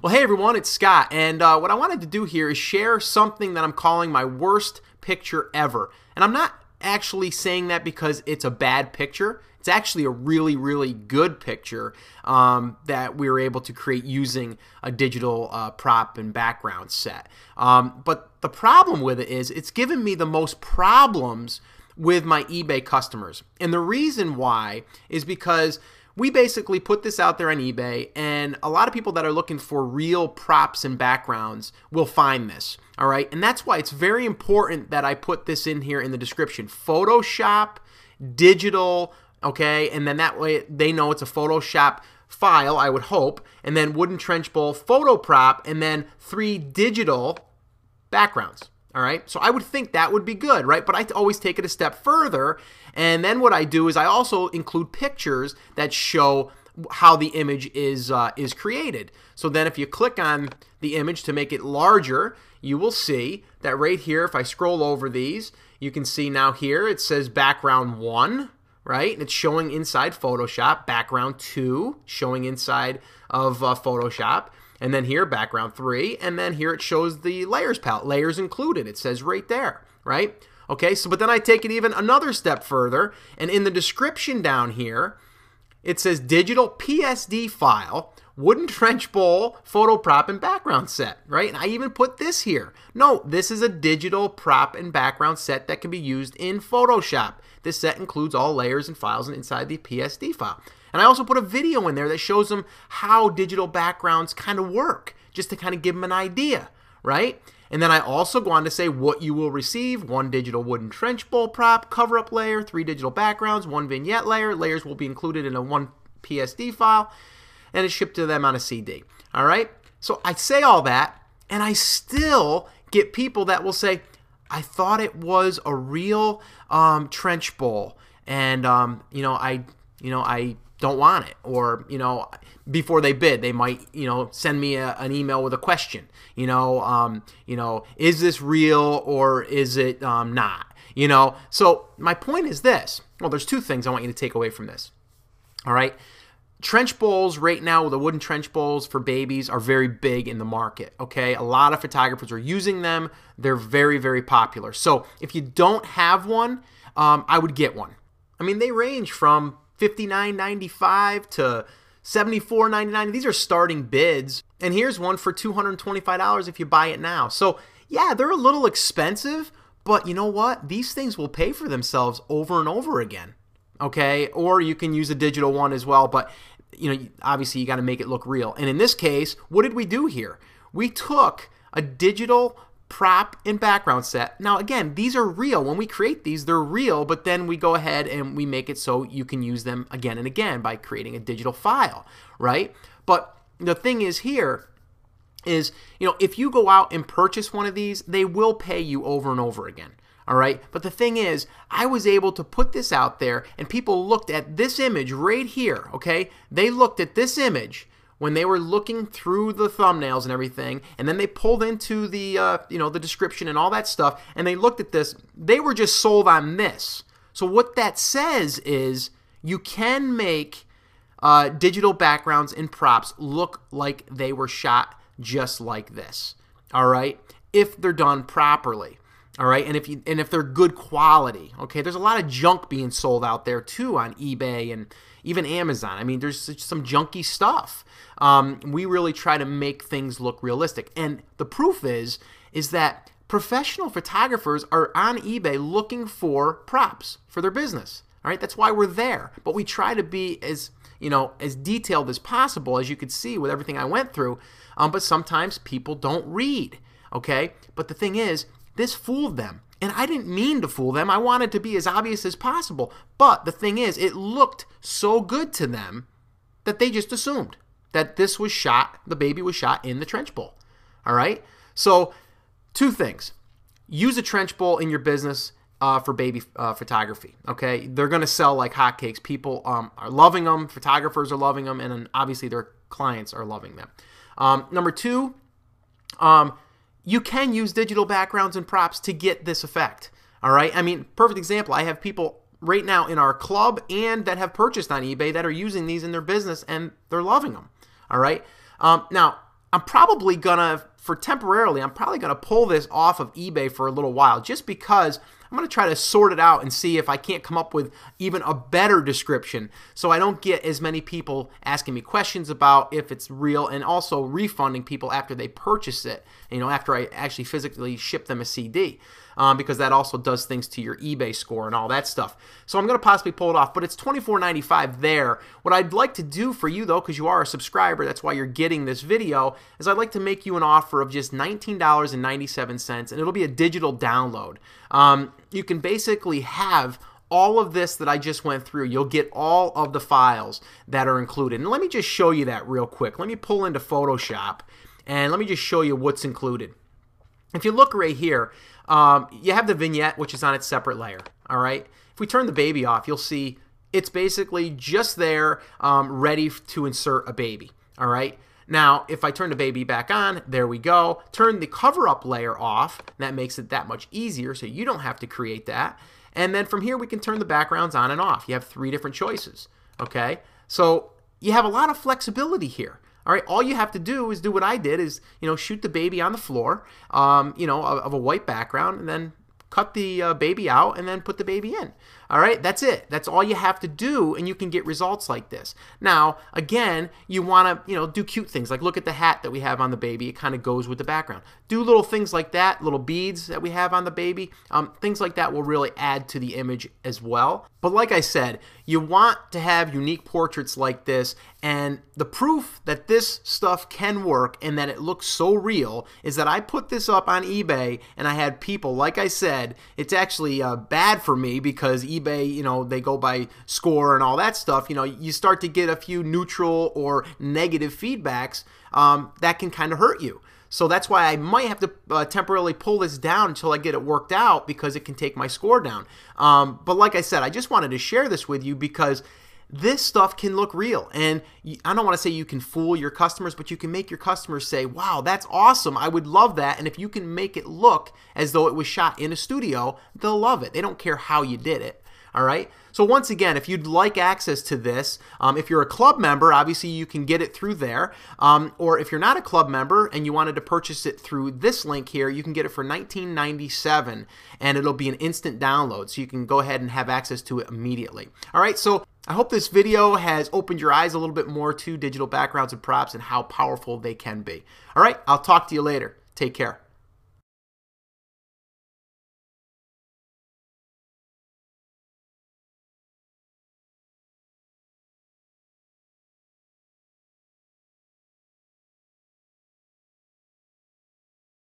Well, hey everyone, it's Scott, and uh, what I wanted to do here is share something that I'm calling my worst picture ever. And I'm not actually saying that because it's a bad picture. It's actually a really, really good picture um, that we were able to create using a digital uh, prop and background set. Um, but the problem with it is it's given me the most problems with my eBay customers. And the reason why is because we basically put this out there on eBay, and a lot of people that are looking for real props and backgrounds will find this. All right, and that's why it's very important that I put this in here in the description Photoshop, digital, okay, and then that way they know it's a Photoshop file, I would hope, and then wooden trench bowl photo prop, and then three digital backgrounds. All right. So I would think that would be good, right? But I always take it a step further. And then what I do is I also include pictures that show how the image is uh, is created. So then if you click on the image to make it larger, you will see that right here, if I scroll over these, you can see now here it says background one, right? And it's showing inside Photoshop, background two, showing inside of uh, Photoshop. And then here, background three. And then here it shows the layers palette, layers included. It says right there, right? Okay, so but then I take it even another step further. And in the description down here, it says digital PSD file, wooden trench bowl, photo prop, and background set, right? And I even put this here. No, this is a digital prop and background set that can be used in Photoshop. This set includes all layers and files inside the PSD file. And I also put a video in there that shows them how digital backgrounds kind of work, just to kind of give them an idea, right? And then I also go on to say what you will receive one digital wooden trench bowl prop, cover up layer, three digital backgrounds, one vignette layer. Layers will be included in a one PSD file and it's shipped to them on a CD. All right? So I say all that and I still get people that will say, I thought it was a real um, trench bowl. And, um, you know, I, you know, I don't want it or you know before they bid they might you know send me a, an email with a question you know um, you know is this real or is it um, not you know so my point is this well there's two things i want you to take away from this all right trench bowls right now the wooden trench bowls for babies are very big in the market okay a lot of photographers are using them they're very very popular so if you don't have one um, i would get one i mean they range from 59.95 to 74.99. These are starting bids. And here's one for $225 if you buy it now. So, yeah, they're a little expensive, but you know what? These things will pay for themselves over and over again. Okay? Or you can use a digital one as well, but you know, obviously you got to make it look real. And in this case, what did we do here? We took a digital prop and background set. Now, again, these are real. When we create these, they're real, but then we go ahead and we make it so you can use them again and again by creating a digital file, right? But the thing is here is, you know, if you go out and purchase one of these, they will pay you over and over again. All right. But the thing is, I was able to put this out there and people looked at this image right here. Okay. They looked at this image when they were looking through the thumbnails and everything, and then they pulled into the uh, you know the description and all that stuff, and they looked at this, they were just sold on this. So what that says is you can make uh, digital backgrounds and props look like they were shot just like this. All right, if they're done properly all right and if you and if they're good quality okay there's a lot of junk being sold out there too on ebay and even amazon i mean there's some junky stuff um, we really try to make things look realistic and the proof is is that professional photographers are on ebay looking for props for their business all right that's why we're there but we try to be as you know as detailed as possible as you could see with everything i went through um, but sometimes people don't read okay but the thing is this fooled them. And I didn't mean to fool them. I wanted to be as obvious as possible. But the thing is, it looked so good to them that they just assumed that this was shot, the baby was shot in the trench bowl. All right? So, two things use a trench bowl in your business uh, for baby uh, photography. Okay, they're gonna sell like hotcakes. People um, are loving them. Photographers are loving them, and obviously their clients are loving them. Um, number two, um, you can use digital backgrounds and props to get this effect. All right. I mean, perfect example. I have people right now in our club and that have purchased on eBay that are using these in their business and they're loving them. All right. Um, now, I'm probably going to, for temporarily, I'm probably going to pull this off of eBay for a little while just because I'm going to try to sort it out and see if I can't come up with even a better description so I don't get as many people asking me questions about if it's real and also refunding people after they purchase it, you know, after I actually physically ship them a CD. Um, because that also does things to your eBay score and all that stuff. So I'm going to possibly pull it off, but it's $24.95 there. What I'd like to do for you, though, because you are a subscriber, that's why you're getting this video, is I'd like to make you an offer of just $19.97, and it'll be a digital download um, you can basically have all of this that I just went through, you'll get all of the files that are included. And let me just show you that real quick. Let me pull into Photoshop and let me just show you what's included. If you look right here, um, you have the vignette, which is on its separate layer. All right. If we turn the baby off, you'll see it's basically just there um, ready to insert a baby. All right. Now, if I turn the baby back on, there we go. Turn the cover up layer off. That makes it that much easier so you don't have to create that. And then from here, we can turn the backgrounds on and off. You have three different choices, okay? So you have a lot of flexibility here. All right, all you have to do is do what I did is, you know, shoot the baby on the floor, um, you know, of, of a white background, and then cut the uh, baby out and then put the baby in. All right, that's it. That's all you have to do, and you can get results like this. Now, again, you want to you know do cute things like look at the hat that we have on the baby. It kind of goes with the background. Do little things like that, little beads that we have on the baby. Um, things like that will really add to the image as well. But like I said, you want to have unique portraits like this, and the proof that this stuff can work and that it looks so real is that I put this up on eBay and I had people, like I said said, it's actually uh, bad for me because eBay, you know, they go by score and all that stuff. You know, you start to get a few neutral or negative feedbacks um, that can kind of hurt you. So that's why I might have to uh, temporarily pull this down until I get it worked out because it can take my score down. Um, but like I said, I just wanted to share this with you because this stuff can look real. And I don't want to say you can fool your customers, but you can make your customers say, wow, that's awesome. I would love that. And if you can make it look as though it was shot in a studio, they'll love it. They don't care how you did it. All right. So once again, if you'd like access to this, um, if you're a club member, obviously you can get it through there. Um, or if you're not a club member and you wanted to purchase it through this link here, you can get it for 19.97, and it'll be an instant download, so you can go ahead and have access to it immediately. All right. So I hope this video has opened your eyes a little bit more to digital backgrounds and props and how powerful they can be. All right, I'll talk to you later. Take care.